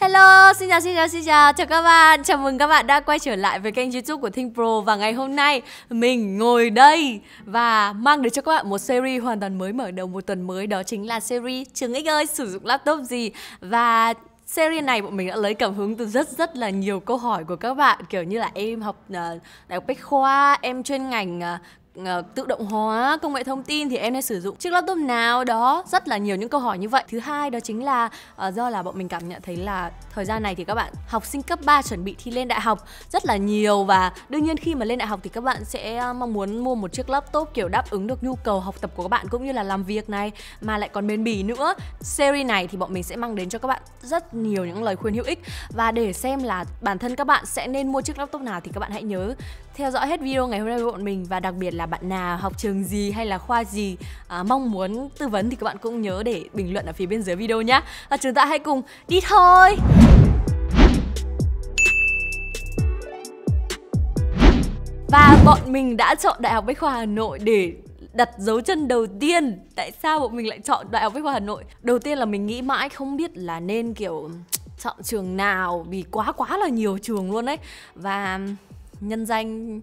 Hello, xin chào, xin chào, xin chào Chào các bạn, chào mừng các bạn đã quay trở lại với kênh youtube của Think Pro Và ngày hôm nay mình ngồi đây và mang đến cho các bạn một series hoàn toàn mới mở đầu một tuần mới Đó chính là series Trường Ích ơi sử dụng laptop gì Và series này bọn mình đã lấy cảm hứng từ rất rất là nhiều câu hỏi của các bạn kiểu như là em học uh, đại học bách khoa em chuyên ngành uh, Ờ, tự động hóa công nghệ thông tin thì em nên sử dụng chiếc laptop nào đó rất là nhiều những câu hỏi như vậy thứ hai đó chính là uh, do là bọn mình cảm nhận thấy là thời gian này thì các bạn học sinh cấp 3 chuẩn bị thi lên đại học rất là nhiều và đương nhiên khi mà lên đại học thì các bạn sẽ ờ, mong muốn mua một chiếc laptop kiểu đáp ứng được nhu cầu học tập của các bạn cũng như là làm việc này mà lại còn bền bỉ nữa series này thì bọn mình sẽ mang đến cho các bạn rất nhiều những lời khuyên hữu ích và để xem là bản thân các bạn sẽ nên mua chiếc laptop nào thì các bạn hãy nhớ theo dõi hết video ngày hôm nay với bọn mình và đặc biệt là bạn nào học trường gì hay là khoa gì à, mong muốn tư vấn thì các bạn cũng nhớ để bình luận ở phía bên dưới video nhé. Và chúng ta hãy cùng đi thôi. Và bọn mình đã chọn Đại học Bách khoa Hà Nội để đặt dấu chân đầu tiên tại sao bọn mình lại chọn đại học bách khoa hà nội đầu tiên là mình nghĩ mãi không biết là nên kiểu chọn trường nào vì quá quá là nhiều trường luôn ấy và nhân danh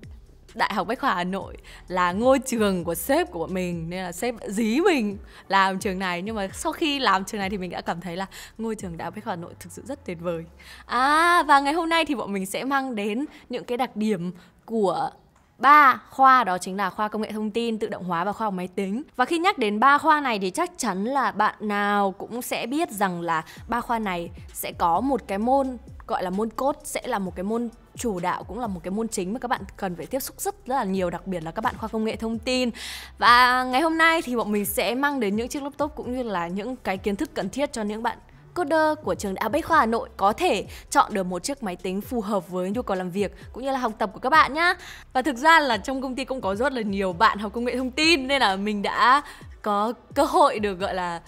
Đại học Bách khoa Hà Nội là ngôi trường của sếp của bọn mình nên là sếp dí mình làm trường này nhưng mà sau khi làm trường này thì mình đã cảm thấy là ngôi trường Đại học Bách khoa Hà Nội thực sự rất tuyệt vời. À và ngày hôm nay thì bọn mình sẽ mang đến những cái đặc điểm của ba khoa đó chính là khoa công nghệ thông tin, tự động hóa và khoa học máy tính. Và khi nhắc đến ba khoa này thì chắc chắn là bạn nào cũng sẽ biết rằng là ba khoa này sẽ có một cái môn gọi là môn cốt sẽ là một cái môn chủ đạo cũng là một cái môn chính mà các bạn cần phải tiếp xúc rất, rất là nhiều đặc biệt là các bạn khoa công nghệ thông tin và ngày hôm nay thì bọn mình sẽ mang đến những chiếc laptop cũng như là những cái kiến thức cần thiết cho những bạn coder của trường Đại học Bách khoa Hà Nội có thể chọn được một chiếc máy tính phù hợp với nhu cầu làm việc cũng như là học tập của các bạn nhá. Và thực ra là trong công ty cũng có rất là nhiều bạn học công nghệ thông tin nên là mình đã có cơ hội được gọi là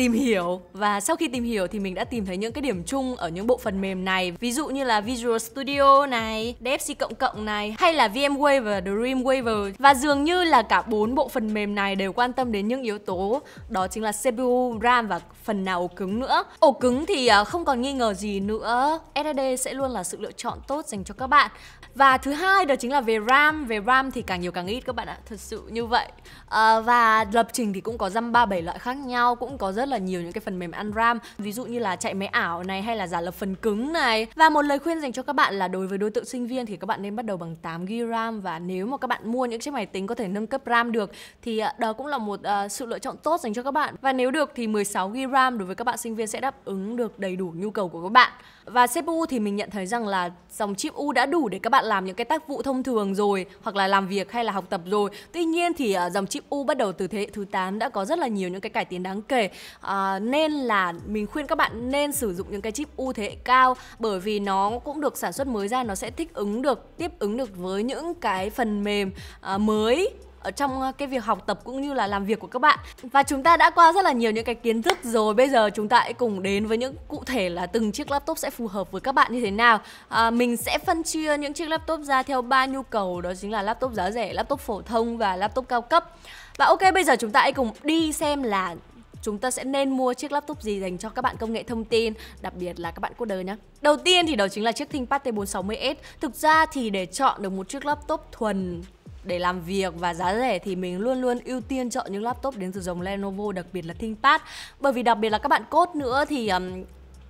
tìm hiểu và sau khi tìm hiểu thì mình đã tìm thấy những cái điểm chung ở những bộ phần mềm này ví dụ như là Visual Studio này, DFC cộng cộng này hay là VMware và Dreamweaver và dường như là cả bốn bộ phần mềm này đều quan tâm đến những yếu tố đó chính là CPU, RAM và phần nào ổ cứng nữa. Ổ cứng thì à, không còn nghi ngờ gì nữa, SSD sẽ luôn là sự lựa chọn tốt dành cho các bạn. Và thứ hai đó chính là về RAM, về RAM thì càng nhiều càng ít các bạn ạ, thật sự như vậy. À, và lập trình thì cũng có dăm ba bảy loại khác nhau, cũng có rất là nhiều những cái phần mềm ăn RAM ví dụ như là chạy máy ảo này hay là giả lập phần cứng này và một lời khuyên dành cho các bạn là đối với đối tượng sinh viên thì các bạn nên bắt đầu bằng 8 GB RAM và nếu mà các bạn mua những chiếc máy tính có thể nâng cấp RAM được thì à, đó cũng là một à, sự lựa chọn tốt dành cho các bạn và nếu được thì 16 GB RAM đối với các bạn sinh viên sẽ đáp ứng được đầy đủ nhu cầu của các bạn và CPU thì mình nhận thấy rằng là dòng chip U đã đủ để các bạn làm những cái tác vụ thông thường rồi hoặc là làm việc hay là học tập rồi. Tuy nhiên thì ờ, dòng chip U bắt đầu từ thế hệ thứ 8 đã có rất là nhiều những cái cải tiến đáng kể. À, nên là mình khuyên các bạn nên sử dụng những cái chip U thế hệ cao bởi vì nó cũng được sản xuất mới ra nó sẽ thích ứng được tiếp ứng được với những cái phần mềm à, mới ở trong ờ, cái việc học tập cũng như là làm việc của các bạn và chúng ta đã qua rất là nhiều những cái kiến thức rồi bây giờ chúng ta hãy cùng đến với những cụ thể là từng chiếc laptop sẽ phù hợp với các bạn như thế nào à, mình sẽ phân chia những chiếc laptop ra theo ba nhu cầu đó chính là laptop giá rẻ laptop phổ thông và laptop cao cấp và ok bây giờ chúng ta hãy cùng đi xem là chúng ta sẽ nên mua chiếc laptop gì dành cho các bạn công nghệ thông tin, đặc biệt là các bạn coder nhé. Đầu tiên thì đó chính là chiếc ThinkPad T460S. Thực ra thì để chọn được một chiếc laptop thuần để làm việc và giá rẻ thì mình luôn luôn ưu tiên chọn những laptop đến từ dòng Lenovo đặc biệt là ThinkPad bởi vì đặc biệt là các bạn cốt nữa thì um,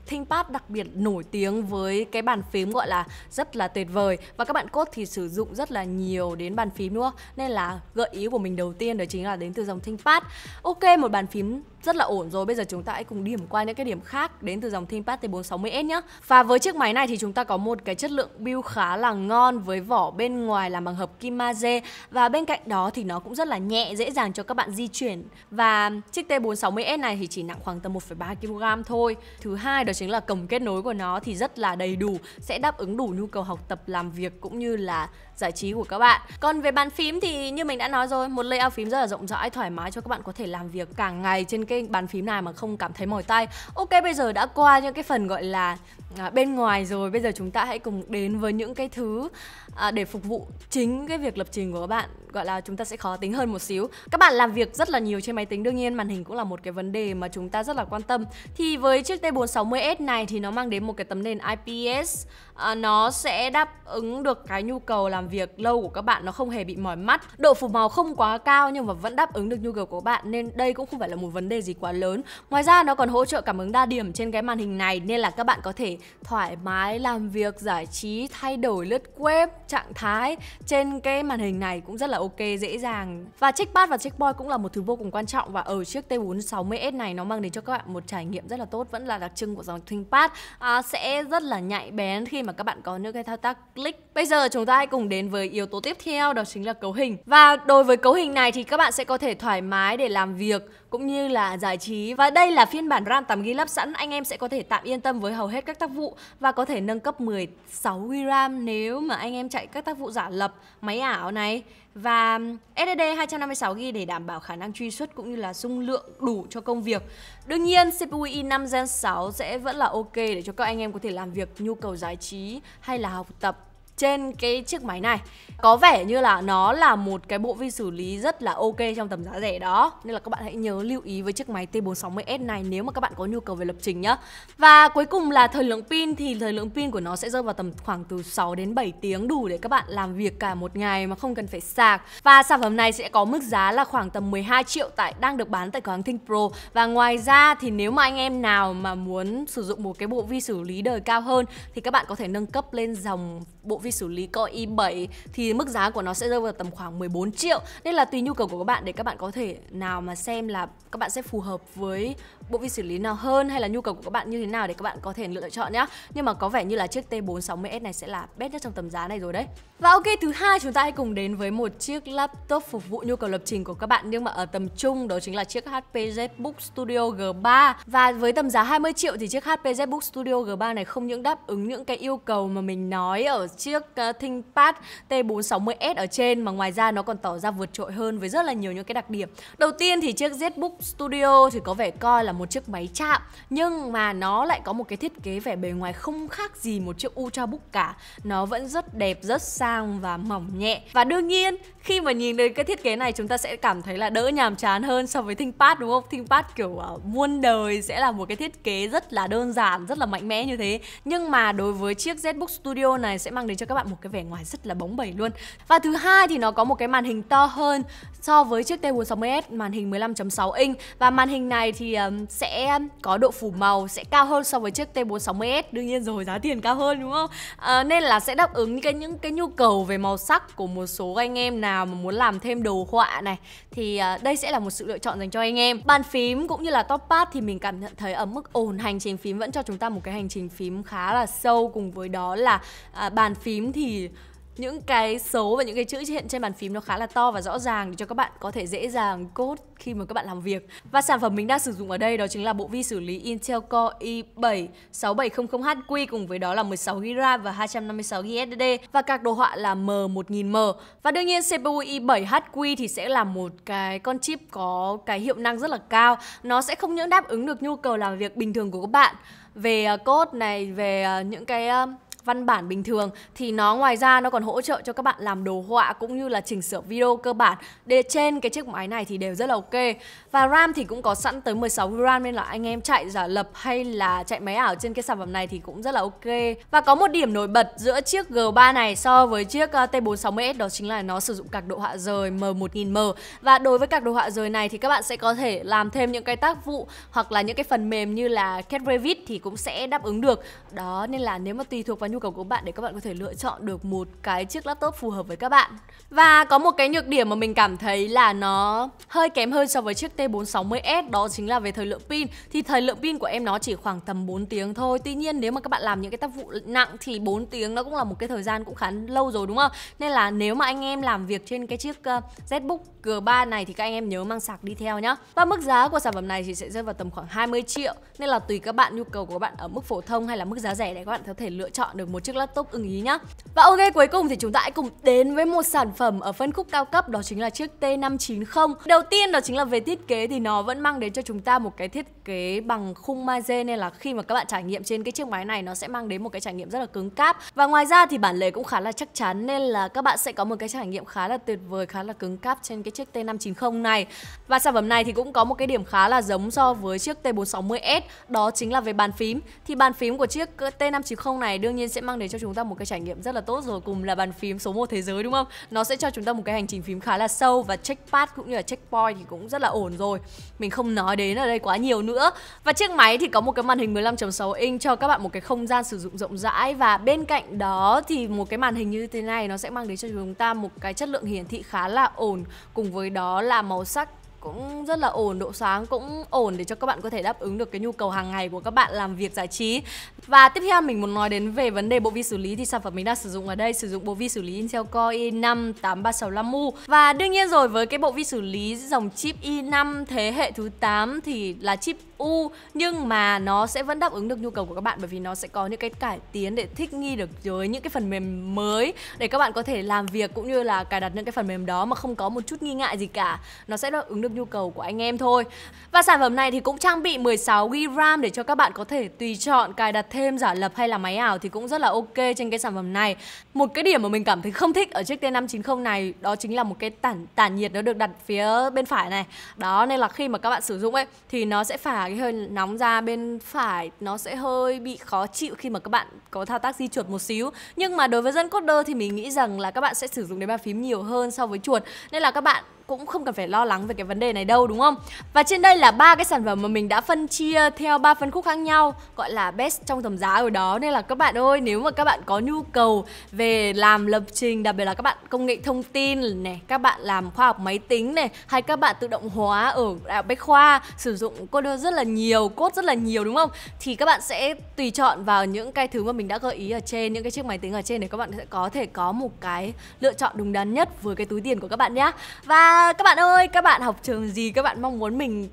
ThinkPad đặc biệt nổi tiếng với cái bàn phím gọi là rất là tuyệt vời và các bạn cốt thì sử dụng rất là nhiều đến bàn phím đúng không? Nên là gợi ý của mình đầu tiên đó chính là đến từ dòng ThinkPad. Ok, một bàn phím rất là ổn rồi bây giờ chúng ta hãy cùng điểm qua những cái điểm khác đến từ dòng ThinkPad T460S nhé và với chiếc máy này thì chúng ta có một cái chất lượng build khá là ngon với vỏ bên ngoài làm bằng hợp kim magie và bên cạnh đó thì nó cũng rất là nhẹ dễ dàng cho các bạn di chuyển và chiếc T460S này thì chỉ nặng khoảng tầm 1,3 kg thôi thứ hai đó chính là cổng kết nối của nó thì rất là đầy đủ sẽ đáp ứng đủ nhu cầu học tập làm việc cũng như là giải trí của các bạn còn về bàn phím thì như mình đã nói rồi một layout phím rất là rộng rãi thoải mái cho các bạn có thể làm việc cả ngày trên cái bàn phím này mà không cảm thấy mỏi tay ok bây giờ đã qua những cái phần gọi là à, bên ngoài rồi bây giờ chúng ta hãy cùng đến với những cái thứ à, để phục vụ chính cái việc lập trình của các bạn gọi là chúng ta sẽ khó tính hơn một xíu các bạn làm việc rất là nhiều trên máy tính đương nhiên màn hình cũng là một cái vấn đề mà chúng ta rất là quan tâm thì với chiếc T460S này thì nó mang đến một cái tấm nền IPS à, nó sẽ đáp ứng được cái nhu cầu làm việc lâu của các bạn nó không hề bị mỏi mắt độ phủ màu không quá cao nhưng mà vẫn đáp ứng được nhu cầu của bạn nên đây cũng không phải là một vấn đề gì quá lớn ngoài ra nó còn hỗ trợ cảm ứng đa điểm trên cái màn hình này nên là các bạn có thể thoải mái làm việc giải trí thay đổi lướt web trạng thái trên cái màn hình này cũng rất là ok dễ dàng và checkpad và checkpoint cũng là một thứ vô cùng quan trọng và ở chiếc T460S này nó mang đến cho các bạn một trải nghiệm rất là tốt vẫn là đặc trưng của dòng ThinkPad à, sẽ rất là nhạy bén khi mà các bạn có những cái thao tác click bây giờ chúng ta hãy cùng đến với yếu tố tiếp theo đó chính là cấu hình và đối với cấu hình này thì các bạn sẽ có thể thoải mái để làm việc cũng như là giải trí. Và đây là phiên bản RAM 8GB lắp sẵn, anh em sẽ có thể tạm yên tâm với hầu hết các tác vụ và có thể nâng cấp 16GB RAM nếu mà anh em chạy các tác vụ giả lập, máy ảo này và SSD 256GB để đảm bảo khả năng truy xuất cũng như là dung lượng đủ cho công việc. Đương nhiên CPU i5 Gen 6 sẽ vẫn là ok để cho các anh em có thể làm việc nhu cầu giải trí hay là học tập trên cái chiếc máy này có vẻ như là nó là một cái bộ vi xử lý rất là ok trong tầm giá rẻ đó nên là các bạn hãy nhớ lưu ý với chiếc máy T460S này nếu mà các bạn có nhu cầu về lập trình nhá và cuối cùng là thời lượng pin thì thời lượng pin của nó sẽ rơi vào tầm khoảng từ 6 đến 7 tiếng đủ để các bạn làm việc cả một ngày mà không cần phải sạc và sản phẩm này sẽ có mức giá là khoảng tầm 12 triệu tại đang được bán tại cửa hàng Think Pro và ngoài ra thì nếu mà anh em nào mà muốn sử dụng một cái bộ vi xử lý đời cao hơn thì các bạn có thể nâng cấp lên dòng bộ vi khi xử lý coi i7 thì mức giá của nó sẽ rơi vào tầm khoảng 14 triệu nên là tùy nhu cầu của các bạn để các bạn có thể nào mà xem là các bạn sẽ phù hợp với bộ vi xử lý nào hơn hay là nhu cầu của các bạn như thế nào để các bạn có thể lựa chọn nhá nhưng mà có vẻ như là chiếc T460S này sẽ là best nhất trong tầm giá này rồi đấy và ok thứ hai chúng ta hãy cùng đến với một chiếc laptop phục vụ nhu cầu lập trình của các bạn nhưng mà ở tầm trung đó chính là chiếc HP ZBook Studio G3 và với tầm giá 20 triệu thì chiếc HP ZBook Studio G3 này không những đáp ứng những cái yêu cầu mà mình nói ở chiếc chiếc ờ, ThinkPad T460S ở trên mà ngoài ra nó còn tỏ ra vượt trội hơn với rất là nhiều những cái đặc điểm. Đầu tiên thì chiếc ZBook Studio thì có vẻ coi là một chiếc máy chạm nhưng mà nó lại có một cái thiết kế vẻ bề ngoài không khác gì một chiếc Ultrabook cả. Nó vẫn rất đẹp, rất sang và mỏng nhẹ. Và đương nhiên khi mà nhìn đến cái thiết kế này chúng ta sẽ cảm thấy là đỡ nhàm chán hơn so với ThinkPad đúng không? ThinkPad kiểu uh, muôn đời sẽ là một cái thiết kế rất là đơn giản, rất là mạnh mẽ như thế. Nhưng mà đối với chiếc ZBook Studio này sẽ mang đến cho các bạn một cái vẻ ngoài rất là bóng bẩy luôn và thứ hai thì nó có một cái màn hình to hơn so với chiếc T460s màn hình 15.6 inch và màn hình này thì um, sẽ có độ phủ màu sẽ cao hơn so với chiếc T460s đương nhiên rồi giá tiền cao hơn đúng không à, nên là sẽ đáp ứng cái những cái nhu cầu về màu sắc của một số anh em nào mà muốn làm thêm đồ họa này thì uh, đây sẽ là một sự lựa chọn dành cho anh em bàn phím cũng như là top pad thì mình cảm nhận thấy ở mức ổn hành trình phím vẫn cho chúng ta một cái hành trình phím khá là sâu cùng với đó là uh, bàn phím phím thì những cái số và những cái chữ hiện trên bàn phím nó khá là to và rõ ràng để cho các bạn có thể dễ dàng code khi mà các bạn làm việc. Và sản phẩm mình đang sử dụng ở đây đó chính là bộ vi xử lý Intel Core i7 6700HQ cùng với đó là 16GB RAM và 256GB SSD và các đồ họa là M1000M. Và đương nhiên CPU i7HQ thì sẽ là một cái con chip có cái hiệu năng rất là cao. Nó sẽ không những đáp ứng được nhu cầu làm việc bình thường của các bạn về à, code này, về à, những cái à, văn bản bình thường thì nó ngoài ra nó còn hỗ trợ cho các bạn làm đồ họa cũng như là chỉnh sửa video cơ bản để trên cái chiếc máy này thì đều rất là ok và RAM thì cũng có sẵn tới 16 GB RAM nên là anh em chạy giả lập hay là chạy máy ảo trên cái sản phẩm này thì cũng rất là ok và có một điểm nổi bật giữa chiếc G3 này so với chiếc ờ, T460S đó chính là nó sử dụng cạc độ họa rời M1000M và đối với cạc đồ họa rời này thì các bạn sẽ có thể làm thêm những cái tác vụ hoặc là những cái phần mềm như là CatRevit thì cũng sẽ đáp ứng được đó nên là nếu mà tùy thuộc vào nhu cầu của bạn để các bạn có thể lựa chọn được một cái chiếc laptop phù hợp với các bạn. Và có một cái nhược điểm mà mình cảm thấy là nó hơi kém hơn so với chiếc T460S đó chính là về thời lượng pin. Thì thời lượng pin của em nó chỉ khoảng tầm 4 tiếng thôi. Tuy nhiên nếu mà các bạn làm những cái tác vụ nặng thì 4 tiếng nó cũng là một cái thời gian cũng khá lâu rồi đúng không? Nên là nếu mà anh em làm việc trên cái chiếc uh, ZBook G3 này thì các anh em nhớ mang sạc đi theo nhá. Và mức giá của sản phẩm này thì sẽ rơi vào tầm khoảng 20 triệu nên là tùy các bạn nhu cầu của các bạn ở mức phổ thông hay là mức giá rẻ để các bạn có thể lựa chọn được một chiếc laptop ưng ý nhá. Và ok cuối cùng thì chúng ta hãy cùng đến với một sản phẩm ở phân khúc cao cấp đó chính là chiếc T590. Đầu tiên đó chính là về thiết kế thì nó vẫn mang đến cho chúng ta một cái thiết kế bằng khung maze nên là khi mà các bạn trải nghiệm trên cái chiếc máy này nó sẽ mang đến một cái trải nghiệm rất là cứng cáp. Và ngoài ra thì bản lề cũng khá là chắc chắn nên là các bạn sẽ có một cái trải nghiệm khá là tuyệt vời, khá là cứng cáp trên cái chiếc T590 này. Và sản phẩm này thì cũng có một cái điểm khá là giống so với chiếc T460S đó chính là về bàn phím. Thì bàn phím của chiếc T590 này đương nhiên sẽ mang đến cho chúng ta một cái trải nghiệm rất là tốt rồi cùng là bàn phím số 1 thế giới đúng không nó sẽ cho chúng ta một cái hành trình phím khá là sâu và checkpad cũng như là checkpoint thì cũng rất là ổn rồi mình không nói đến ở đây quá nhiều nữa và chiếc máy thì có một cái màn hình 15.6 inch cho các bạn một cái không gian sử dụng rộng rãi và bên cạnh đó thì một cái màn hình như thế này nó sẽ mang đến cho chúng ta một cái chất lượng hiển thị khá là ổn cùng với đó là màu sắc cũng rất là ổn độ sáng cũng ổn để cho các bạn có thể đáp ứng được cái nhu cầu hàng ngày của các bạn làm việc giải trí và tiếp theo mình muốn nói đến về vấn đề bộ vi xử lý thì sản phẩm mình đang sử dụng ở đây sử dụng bộ vi xử lý Intel Core i5 8365U và đương nhiên rồi với cái bộ vi xử lý dòng chip i5 thế hệ thứ 8 thì là chip u nhưng mà nó sẽ vẫn đáp ứng được nhu cầu của các bạn bởi vì nó sẽ có những cái cải tiến để thích nghi được với những cái phần mềm mới để các bạn có thể làm việc cũng như là cài đặt những cái phần mềm đó mà không có một chút nghi ngại gì cả. Nó sẽ đáp ứng được nhu cầu của anh em thôi. Và sản phẩm này thì cũng trang bị 16 GB RAM để cho các bạn có thể tùy chọn cài đặt thêm giả lập hay là máy ảo thì cũng rất là ok trên cái sản phẩm này. Một cái điểm mà mình cảm thấy không thích ở chiếc T590 này đó chính là một cái tản tản nhiệt nó được đặt phía bên phải này. Đó nên là khi mà các bạn sử dụng ấy thì nó sẽ phải cái hơi nóng ra bên phải nó sẽ hơi bị khó chịu khi mà các bạn có thao tác di chuột một xíu nhưng mà đối với dân coder thì mình nghĩ rằng là các bạn sẽ sử dụng đến bàn phím nhiều hơn so với chuột nên là các bạn cũng không cần phải lo lắng về cái vấn đề này đâu đúng không? Và trên đây là ba cái sản phẩm mà mình đã phân chia theo ba phân khúc khác nhau gọi là best trong tầm giá ở đó nên là các bạn ơi nếu mà các bạn có nhu cầu về làm lập trình đặc biệt là các bạn công nghệ thông tin này, các bạn làm khoa học máy tính này hay các bạn tự động hóa ở đại học Bách khoa sử dụng code rất là nhiều, code rất là nhiều đúng không? Thì các bạn sẽ tùy chọn vào những cái thứ mà mình đã gợi ý ở trên những cái chiếc máy tính ở trên để các bạn sẽ có thể có một cái lựa chọn đúng đắn nhất với cái túi tiền của các bạn nhé. Và À, các bạn ơi các bạn học trường gì các bạn mong muốn mình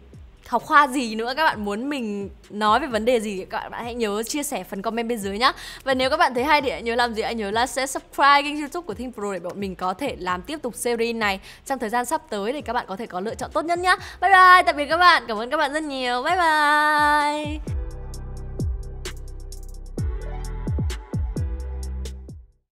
học khoa gì nữa các bạn muốn mình nói về vấn đề gì các bạn hãy nhớ chia sẻ phần comment bên dưới nhá và nếu các bạn thấy hay thì hãy nhớ làm gì hãy nhớ là sẽ subscribe kênh youtube của Think Pro để bọn mình có thể làm tiếp tục series này trong thời gian sắp tới để các bạn có thể có lựa chọn tốt nhất nhá bye bye tạm biệt các bạn cảm ơn các bạn rất nhiều bye bye